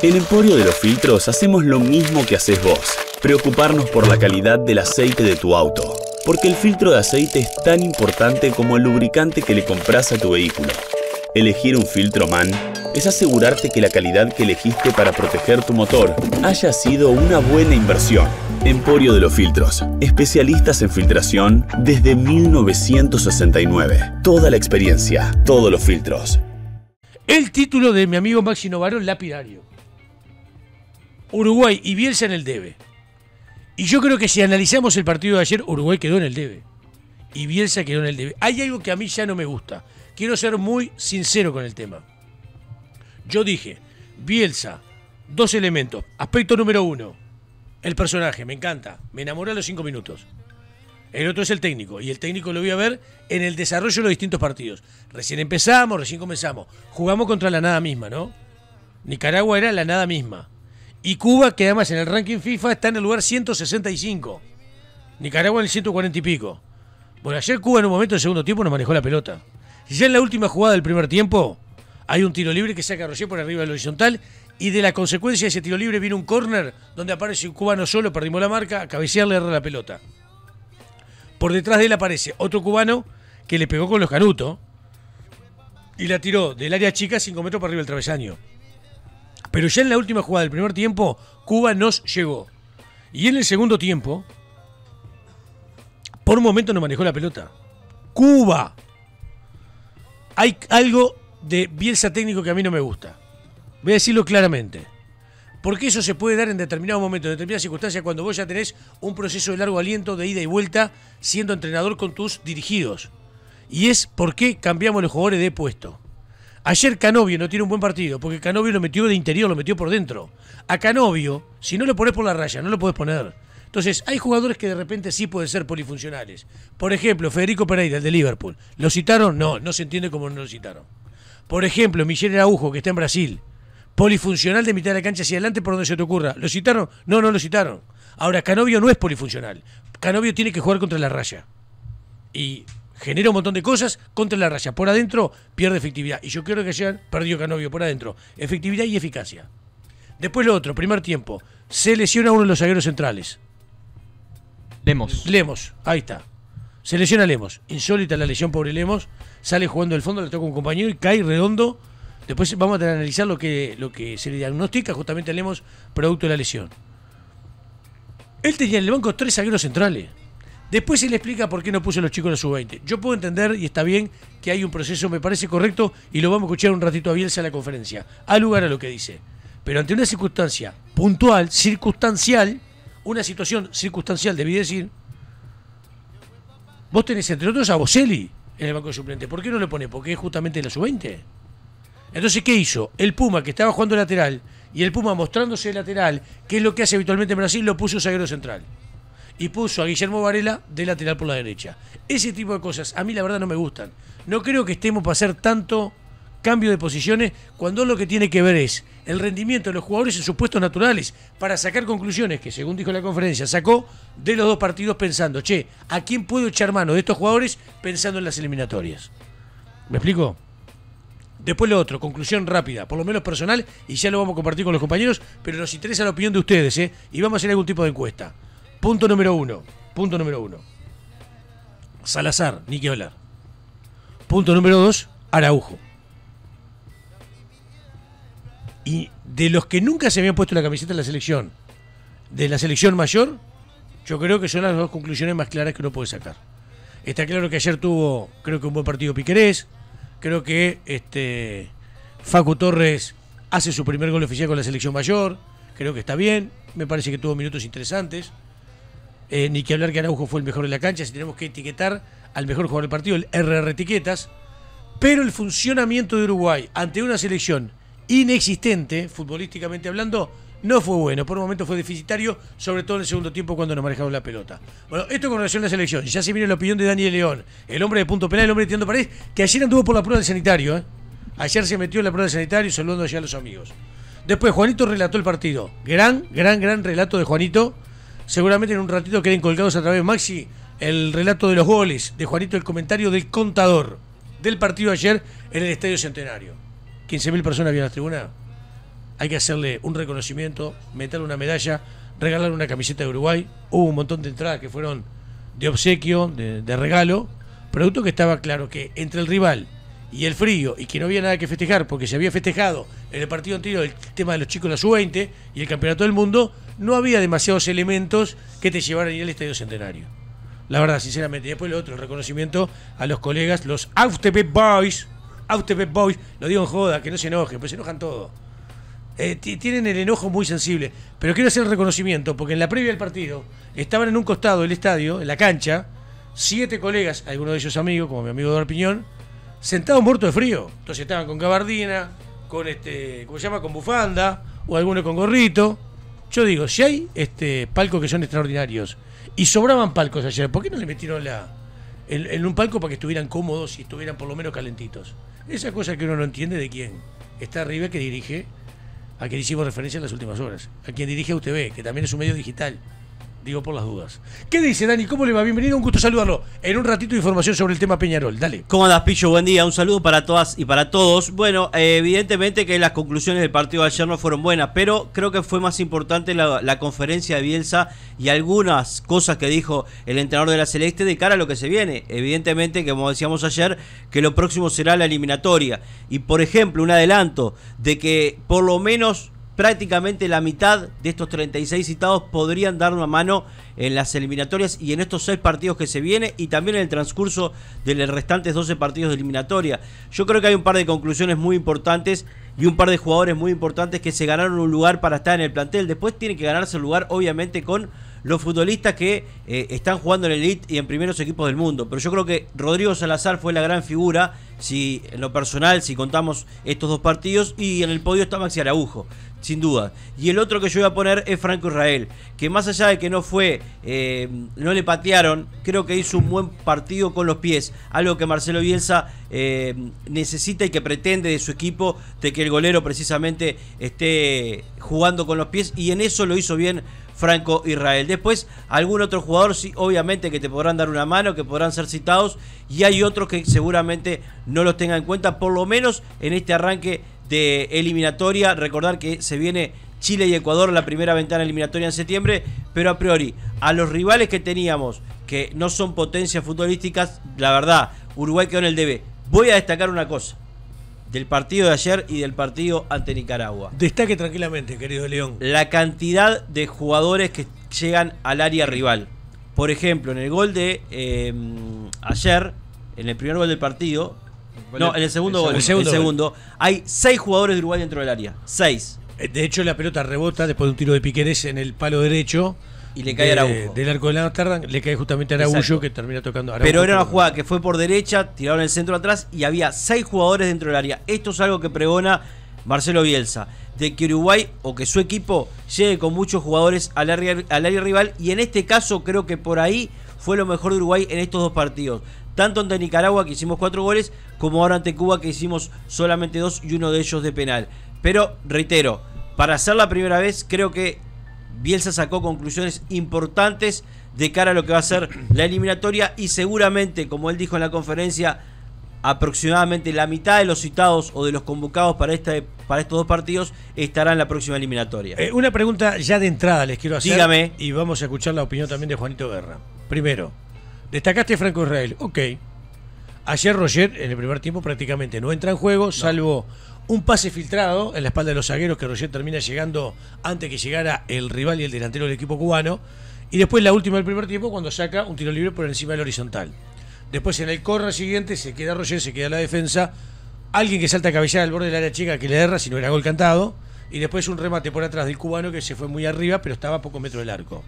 En Emporio de los Filtros hacemos lo mismo que haces vos, preocuparnos por la calidad del aceite de tu auto, porque el filtro de aceite es tan importante como el lubricante que le compras a tu vehículo. Elegir un filtro MAN es asegurarte que la calidad que elegiste para proteger tu motor haya sido una buena inversión. Emporio de los Filtros, especialistas en filtración desde 1969. Toda la experiencia, todos los filtros. El título de mi amigo Maxi Novaro, lapidario. Uruguay y Bielsa en el debe. Y yo creo que si analizamos el partido de ayer, Uruguay quedó en el debe. Y Bielsa quedó en el debe. Hay algo que a mí ya no me gusta. Quiero ser muy sincero con el tema. Yo dije, Bielsa, dos elementos. Aspecto número uno, el personaje, me encanta. Me enamoré a los cinco minutos. El otro es el técnico. Y el técnico lo voy a ver en el desarrollo de los distintos partidos. Recién empezamos, recién comenzamos. Jugamos contra la nada misma, ¿no? Nicaragua era la nada misma. Y Cuba, que además en el ranking FIFA está en el lugar 165. Nicaragua en el 140 y pico. Bueno, ayer Cuba en un momento del segundo tiempo no manejó la pelota. Y Ya en la última jugada del primer tiempo hay un tiro libre que se acarrochó por arriba del horizontal y de la consecuencia de ese tiro libre viene un córner donde aparece un cubano solo, perdimos la marca, a cabecearle de la pelota. Por detrás de él aparece otro cubano que le pegó con los canutos y la tiró del área chica 5 metros para arriba del travesaño. Pero ya en la última jugada del primer tiempo, Cuba nos llegó. Y en el segundo tiempo, por un momento no manejó la pelota. Cuba. Hay algo de Bielsa técnico que a mí no me gusta. Voy a decirlo claramente. Porque eso se puede dar en determinado momento, en determinadas circunstancias, cuando vos ya tenés un proceso de largo aliento, de ida y vuelta, siendo entrenador con tus dirigidos. Y es porque cambiamos los jugadores de puesto. Ayer Canovio no tiene un buen partido, porque Canovio lo metió de interior, lo metió por dentro. A Canovio, si no lo pones por la raya, no lo puedes poner. Entonces, hay jugadores que de repente sí pueden ser polifuncionales. Por ejemplo, Federico Pereira, el de Liverpool. ¿Lo citaron? No, no se entiende cómo no lo citaron. Por ejemplo, Michel Araujo, que está en Brasil. Polifuncional de mitad de la cancha hacia adelante por donde se te ocurra. ¿Lo citaron? No, no lo citaron. Ahora, Canovio no es polifuncional. Canovio tiene que jugar contra la raya. Y genera un montón de cosas contra la raya. Por adentro pierde efectividad. Y yo quiero que ya perdido Canovio por adentro. Efectividad y eficacia. Después lo otro, primer tiempo. Se lesiona uno de los zagueros centrales. Lemos. Lemos, ahí está. Se lesiona Lemos. Insólita la lesión, pobre Lemos. Sale jugando del fondo, le toca un compañero y cae redondo. Después vamos a analizar lo que, lo que se le diagnostica justamente a Lemos, producto de la lesión. Él tenía en el banco tres zagueros centrales. Después se le explica por qué no puso a los chicos en la sub-20. Yo puedo entender, y está bien, que hay un proceso, me parece correcto, y lo vamos a escuchar un ratito a Bielsa en la conferencia. Al lugar a lo que dice. Pero ante una circunstancia puntual, circunstancial, una situación circunstancial, debí decir, vos tenés entre otros a Boselli en el banco de suplente. ¿Por qué no lo pone? Porque es justamente la sub-20. Entonces, ¿qué hizo? El Puma, que estaba jugando lateral, y el Puma mostrándose lateral, que es lo que hace habitualmente en Brasil, lo puso zaguero central y puso a Guillermo Varela de lateral por la derecha. Ese tipo de cosas a mí la verdad no me gustan. No creo que estemos para hacer tanto cambio de posiciones cuando lo que tiene que ver es el rendimiento de los jugadores en sus puestos naturales para sacar conclusiones que según dijo la conferencia sacó de los dos partidos pensando, che, ¿a quién puedo echar mano de estos jugadores pensando en las eliminatorias? ¿Me explico? Después lo otro, conclusión rápida, por lo menos personal, y ya lo vamos a compartir con los compañeros, pero nos interesa la opinión de ustedes, ¿eh? Y vamos a hacer algún tipo de encuesta. Punto número uno. Punto número uno. Salazar, ni que hablar. Punto número dos, Araujo. Y de los que nunca se habían puesto la camiseta de la selección, de la selección mayor, yo creo que son las dos conclusiones más claras que uno puede sacar. Está claro que ayer tuvo, creo que un buen partido Piquerés, creo que este, Facu Torres hace su primer gol oficial con la selección mayor, creo que está bien, me parece que tuvo minutos interesantes. Eh, ni que hablar que Araujo fue el mejor en la cancha, si tenemos que etiquetar al mejor jugador del partido, el RR etiquetas. Pero el funcionamiento de Uruguay ante una selección inexistente, futbolísticamente hablando, no fue bueno. Por un momento fue deficitario, sobre todo en el segundo tiempo cuando nos manejaron la pelota. Bueno, esto con relación a la selección. Ya se viene la opinión de Daniel León, el hombre de punto penal, el hombre tirando París que ayer anduvo por la prueba del sanitario. ¿eh? Ayer se metió en la prueba del sanitario saludando a los amigos. Después Juanito relató el partido. Gran, gran, gran relato de Juanito Seguramente en un ratito queden colgados a través, Maxi, el relato de los goles de Juanito, el comentario del contador del partido ayer en el Estadio Centenario. 15.000 personas vieron las tribunas. Hay que hacerle un reconocimiento, meterle una medalla, regalarle una camiseta de Uruguay. Hubo un montón de entradas que fueron de obsequio, de, regalo. Producto que estaba claro que entre el rival y el frío y que no había nada que festejar porque se había festejado en el partido anterior el tema de los chicos de la sub-20 y el campeonato del mundo, no había demasiados elementos que te llevaran a ir al Estadio Centenario. La verdad, sinceramente. Después lo otro, el reconocimiento a los colegas, los AUTP Boys. AUTP Boys, lo digo en joda, que no se enojen, pues se enojan todos. Eh, tienen el enojo muy sensible. Pero quiero hacer el reconocimiento, porque en la previa del partido estaban en un costado del estadio, en la cancha, siete colegas, algunos de ellos amigos, como mi amigo Eduardo Piñón, sentados muertos de frío. Entonces estaban con gabardina, con este, ¿cómo se llama? Con bufanda, o algunos con gorrito. Yo digo, si hay este, palcos que son extraordinarios y sobraban palcos ayer, ¿por qué no le metieron la, en, un palco para que estuvieran cómodos y estuvieran por lo menos calentitos? Esa cosa que uno no entiende de quién. Está arriba que dirige, a quien hicimos referencia en las últimas horas, a quien dirige UTV, que también es un medio digital. Digo por las dudas. ¿Qué dice, Dani? ¿Cómo le va? Bienvenido, un gusto saludarlo. En un ratito de información sobre el tema Peñarol. Dale. ¿Cómo andas, Picho? Buen día, un saludo para todas y para todos. Bueno, eh, evidentemente que las conclusiones del partido de ayer no fueron buenas, pero creo que fue más importante la, conferencia de Bielsa y algunas cosas que dijo el entrenador de la Celeste de cara a lo que se viene. Evidentemente, que como decíamos ayer, que lo próximo será la eliminatoria. Y por ejemplo, un adelanto de que por lo menos prácticamente la mitad de estos 36 citados podrían dar una mano en las eliminatorias y en estos seis partidos que se viene y también en el transcurso de los restantes 12 partidos de eliminatoria. Yo creo que hay un par de conclusiones muy importantes y un par de jugadores muy importantes que se ganaron un lugar para estar en el plantel. Después tienen que ganarse el lugar obviamente con los futbolistas que eh, están jugando en el Elite y en primeros equipos del mundo. Pero yo creo que Rodrigo Salazar fue la gran figura, si en lo personal, si contamos estos dos partidos, y en el podio está Maxi Araujo, sin duda. Y el otro que yo voy a poner es Franco Israel, que más allá de que no fue, eh, no le patearon, creo que hizo un buen partido con los pies, algo que Marcelo Bielsa eh, necesita y que pretende de su equipo, de que el golero precisamente esté jugando con los pies, y en eso lo hizo bien Franco Israel. Después, algún otro jugador, sí, obviamente, que te podrán dar una mano, que podrán ser citados, y hay otros que seguramente no los tengan en cuenta, por lo menos en este arranque de eliminatoria. Recordar que se viene Chile y Ecuador la primera ventana eliminatoria en septiembre, pero a priori, a los rivales que teníamos, que no son potencias futbolísticas, la verdad, Uruguay quedó en el debe. Voy a destacar una cosa del partido de ayer y del partido ante Nicaragua. Destaque tranquilamente, querido León. La cantidad de jugadores que llegan al área rival. Por ejemplo, en el gol de em, ayer, en el primer gol del partido, no, en el segundo gol, En el segundo, hay seis jugadores de Uruguay dentro del área. Seis. Eh, de hecho, la pelota rebota después de un tiro de Piquerés en el palo derecho y le cae de, Del arco de la le cae justamente Araujo que termina tocando Pero era una jugada que fue por derecha, tiraron el centro atrás y había seis jugadores dentro del área. Esto es algo que pregona Marcelo Bielsa, de que Uruguay o que su equipo llegue con muchos jugadores al área, al área rival y en este caso creo que por ahí fue lo mejor de Uruguay en estos dos partidos. Tanto ante Nicaragua que hicimos cuatro goles como ahora ante Cuba que hicimos solamente dos y uno de ellos de penal. Pero reitero, para ser la primera vez creo que Bielsa sacó conclusiones importantes de cara a lo que va a ser la eliminatoria y seguramente, como él dijo en la conferencia, aproximadamente la mitad de los citados o de los convocados para, este, para estos dos partidos estarán en la próxima eliminatoria. Eh, una pregunta ya de entrada les quiero hacer. Dígame. Y vamos a escuchar la opinión también de Juanito Guerra. Primero, destacaste Franco Israel. Ok, Ayer Roger, en el primer tiempo, prácticamente no entra en juego, salvo un pase filtrado en la espalda de los zagueros que Roger termina llegando antes que llegara el rival y el delantero del equipo cubano. Y después la última del primer tiempo cuando saca un tiro libre por encima del horizontal. Después en el corre siguiente se queda Roger, se queda la defensa. Alguien que salta a cabellar al borde del área chica que le erra si no era gol cantado. Y después un remate por atrás del cubano que se fue muy arriba pero estaba a pocos metros del arco.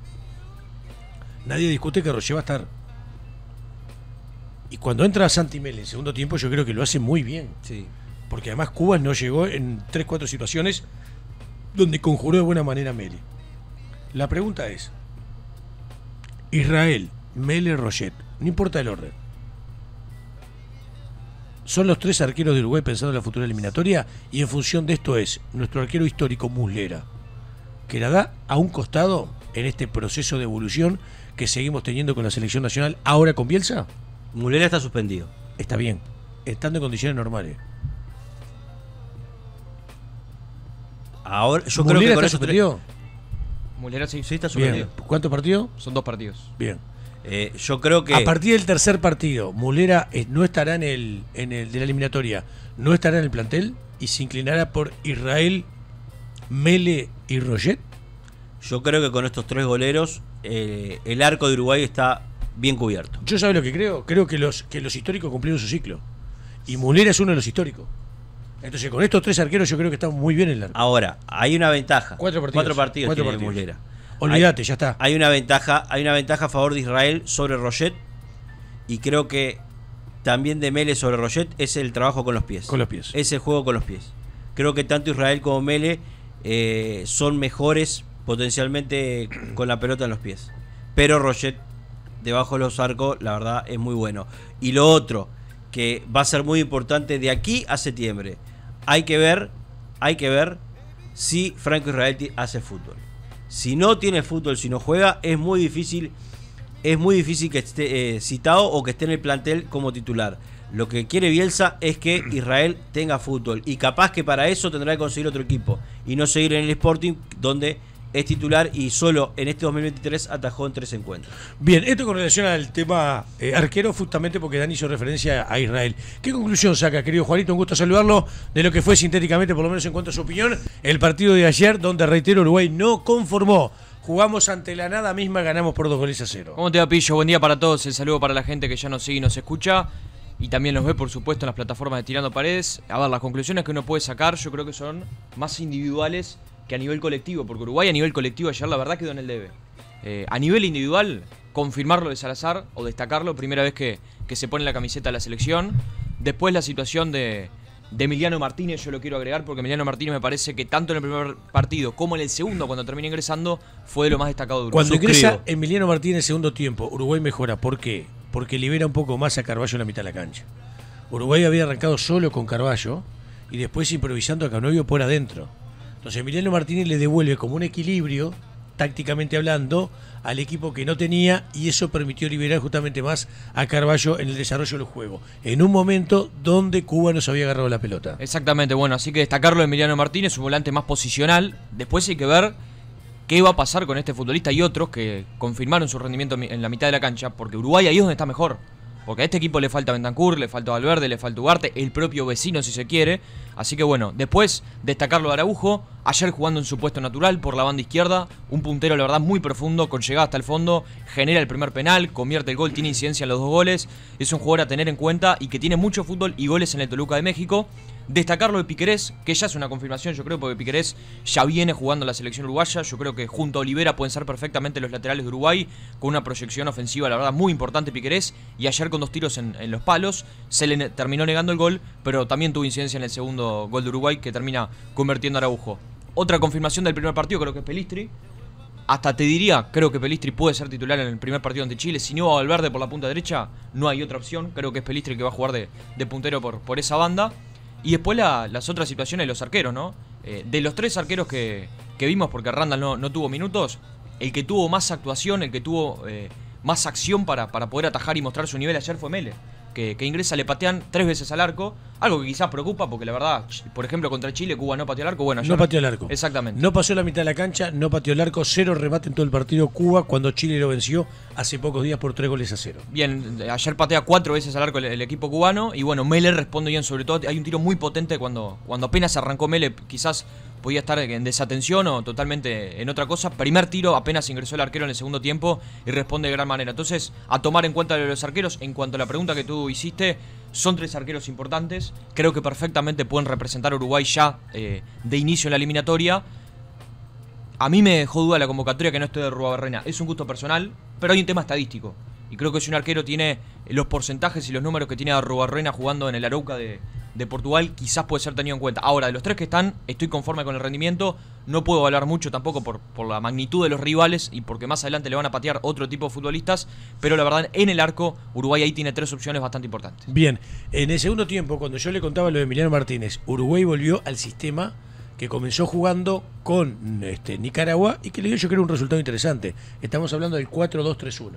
Nadie discute que Roger va a estar. Y cuando entra Santi Mel en segundo tiempo, yo creo que lo hace muy bien. Sí. Porque además Cuba no llegó en 3 cuatro situaciones donde conjuró de buena manera a Mele. La pregunta es: Israel, Mele, Roget, no importa el orden. Son los tres arqueros de Uruguay pensando en la futura eliminatoria y en función de esto es nuestro arquero histórico Muslera, que la da a un costado en este proceso de evolución que seguimos teniendo con la selección nacional ahora con Bielsa. Mulera está suspendido. Está bien, estando en condiciones normales. Ahora, yo creo que está suspendido. Mulera sí. está suspendido. ¿Cuántos partidos? Son dos partidos. Bien. Eh, yo creo que. A partir del tercer partido, Mulera eh, no estará en el, en el de la eliminatoria, no estará en el plantel y se inclinará por Israel, Mele y Roget. Yo creo que con estos tres goleros, eh, el arco de Uruguay está bien cubierto. Yo sabes lo que creo, creo que los, que los históricos cumplieron su ciclo. Y Mulera es uno de los históricos. Entonces, con estos tres arqueros yo creo que estamos muy bien el arco. Ahora, hay una ventaja. Cuatro partidos. Cuatro partidos Olvídate, ya está. Hay una ventaja, hay una ventaja a favor de Israel sobre Roget y creo que también de Mele sobre Roget es el trabajo con los pies. Con los pies. Es el juego con los pies. Creo que tanto Israel como Mele eh, son mejores potencialmente con la pelota en los pies. Pero Roget debajo de los arcos, la verdad es muy bueno. Y lo otro, que va a ser muy importante de aquí a septiembre. Hay que ver, hay que ver si Franco Israel hace fútbol. Si no tiene fútbol, si no juega, es muy difícil, es muy difícil que esté eh, citado o que esté en el plantel como titular. Lo que quiere Bielsa es que Israel tenga fútbol y capaz que para eso tendrá que conseguir otro equipo y no seguir en el Sporting donde es titular y solo en este 2023 atajó en tres encuentros. Bien, esto con relación al tema eh, arquero, justamente porque Dan hizo referencia a Israel. ¿Qué conclusión saca, querido Juanito? Un gusto saludarlo de lo que fue sintéticamente, por lo menos en cuanto a su opinión, el partido de ayer, donde reitero, Uruguay no conformó jugamos ante la nada misma, ganamos por dos goles a cero. ¿Cómo te va, Pillo? Buen día para todos. El saludo para la gente que ya nos sigue y nos escucha. Y también nos ve, por supuesto, en las plataformas de Tirando Paredes. A ver, las conclusiones que uno puede sacar, yo creo que son más individuales que a nivel colectivo, porque Uruguay a nivel colectivo ayer la verdad quedó en el debe. Eh, a nivel individual, confirmarlo de Salazar o destacarlo, primera vez que, se pone la camiseta de la selección. Después la situación de, Emiliano Martínez, yo lo quiero agregar porque Emiliano Martínez me parece que tanto en el primer partido como en el segundo, cuando termina ingresando, fue de lo más destacado de Uruguay. Cuando ingresa Emiliano Martínez en segundo tiempo, Uruguay mejora. ¿Por qué? Porque libera un poco más a Carballo en la mitad de la cancha. Uruguay había arrancado solo con Carballo y después improvisando a Canovio por adentro. Entonces Emiliano Martínez le devuelve como un equilibrio, tácticamente hablando, al equipo que no tenía y eso permitió liberar justamente más a Carballo en el desarrollo del juego, en un momento donde Cuba no se había agarrado la pelota. Exactamente, bueno, así que destacarlo Emiliano Martínez, un volante más posicional, después hay que ver qué va a pasar con este futbolista y otros que confirmaron su rendimiento en la mitad de la cancha, porque Uruguay ahí es donde está mejor. Porque a este equipo le falta Bentancur, le falta Valverde, le falta Ugarte, el propio vecino si se quiere. Así que bueno, después destacarlo de Araujo, ayer jugando en su puesto natural por la banda izquierda, un puntero la verdad muy profundo, con llegada hasta el fondo, genera el primer penal, convierte el gol, tiene incidencia en los dos goles, es un jugador a tener en cuenta y que tiene mucho fútbol y goles en el Toluca de México. Destacarlo de Piquerés, que ya es una confirmación, yo creo, porque Piquerés ya viene jugando la selección uruguaya. Yo creo que junto a Olivera pueden ser perfectamente los laterales de Uruguay, con una proyección ofensiva, la verdad, muy importante Piquerés. Y ayer con dos tiros en, en los palos, se le terminó negando el gol, pero también tuvo incidencia en el segundo gol de Uruguay que termina convirtiendo a Araujo. Otra confirmación del primer partido, creo que es Pelistri. Hasta te diría, creo que Pelistri puede ser titular en el primer partido ante Chile. Si no va Valverde por la punta derecha, no hay otra opción. Creo que es Pelistri que va a jugar de, puntero por, esa banda. Y después las otras situaciones de los arqueros, ¿no? Eh, de los tres arqueros que, vimos, porque Randall no, tuvo minutos, el que tuvo más actuación, el que tuvo eh, más acción para, poder atajar y mostrar su nivel ayer fue Mele. Que, que, ingresa, le patean tres veces al arco, algo que quizás preocupa, porque la verdad, por ejemplo, contra Chile, Cuba no pateó el arco. Bueno, no, pateó el arco. Exactamente. No pasó la mitad de la cancha, no pateó el arco, cero remate en todo el partido Cuba cuando Chile lo venció hace pocos días por tres goles a cero. Bien, ayer patea cuatro veces al arco el, equipo cubano y bueno, Mele responde bien, sobre todo hay un tiro muy potente cuando, cuando apenas arrancó Mele, quizás podía estar en desatención o totalmente en otra cosa. Primer tiro, apenas ingresó el arquero en el segundo tiempo y responde de gran manera. Entonces, a tomar en cuenta los arqueros, en cuanto a la pregunta que tú hiciste, son tres arqueros importantes. Creo que perfectamente pueden representar a Uruguay ya eh, de inicio en la eliminatoria. A mí me dejó duda la convocatoria que no esté de Barrena. Es un gusto personal, pero hay un tema estadístico. Y creo que si un arquero tiene los porcentajes y los números que tiene a Rubarrena jugando en el Arauca de, de Portugal quizás puede ser tenido en cuenta. Ahora, de los tres que están, estoy conforme con el rendimiento. No puedo hablar mucho tampoco por, por la magnitud de los rivales y porque más adelante le van a patear otro tipo de futbolistas. Pero la verdad, en el arco, Uruguay ahí tiene tres opciones bastante importantes. Bien, en el segundo tiempo, cuando yo le contaba lo de Emiliano Martínez, Uruguay volvió al sistema que comenzó jugando con este, Nicaragua y que le dio yo creo un resultado interesante. Estamos hablando del 4-2-3-1.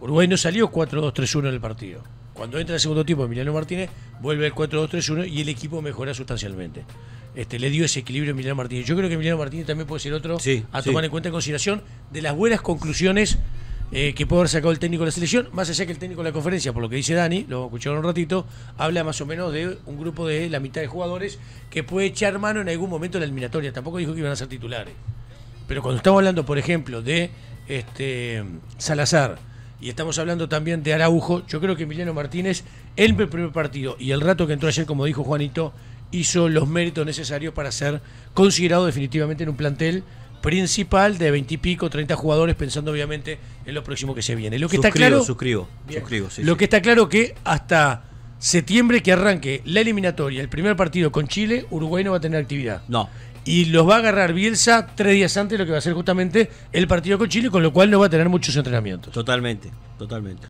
Uruguay no salió 4-2-3-1 en el partido. Cuando entra el segundo tipo, Emiliano Martínez, vuelve el 4-2-3-1 y el equipo mejora sustancialmente. Este, le dio ese equilibrio a Emiliano Martínez. Yo creo que Emiliano Martínez también puede ser otro a tomar en cuenta en consideración de las buenas conclusiones eh, que puede haber sacado el técnico de la selección, más allá que el técnico de la conferencia, por lo que dice Dani, lo escucharon un ratito, habla más o menos de un grupo de la mitad de jugadores que puede echar mano en algún momento en la eliminatoria. Tampoco dijo que iban a ser titulares. Pero cuando estamos hablando, por ejemplo, de este, Salazar, y estamos hablando también de Araujo, yo creo que Emiliano Martínez, el primer partido y el rato que entró ayer, como dijo Juanito, hizo los méritos necesarios para ser considerado definitivamente en un plantel principal de veintipico treinta 30 jugadores, pensando obviamente en lo próximo que se viene. Lo que está claro, suscribo, suscribo lo que está claro que hasta septiembre que arranque la eliminatoria, el primer partido con Chile, Uruguay no va a tener actividad. No y los va a agarrar Bielsa tres días antes de lo que va a ser justamente el partido con Chile, con lo cual no va a tener muchos entrenamientos. Totalmente, totalmente.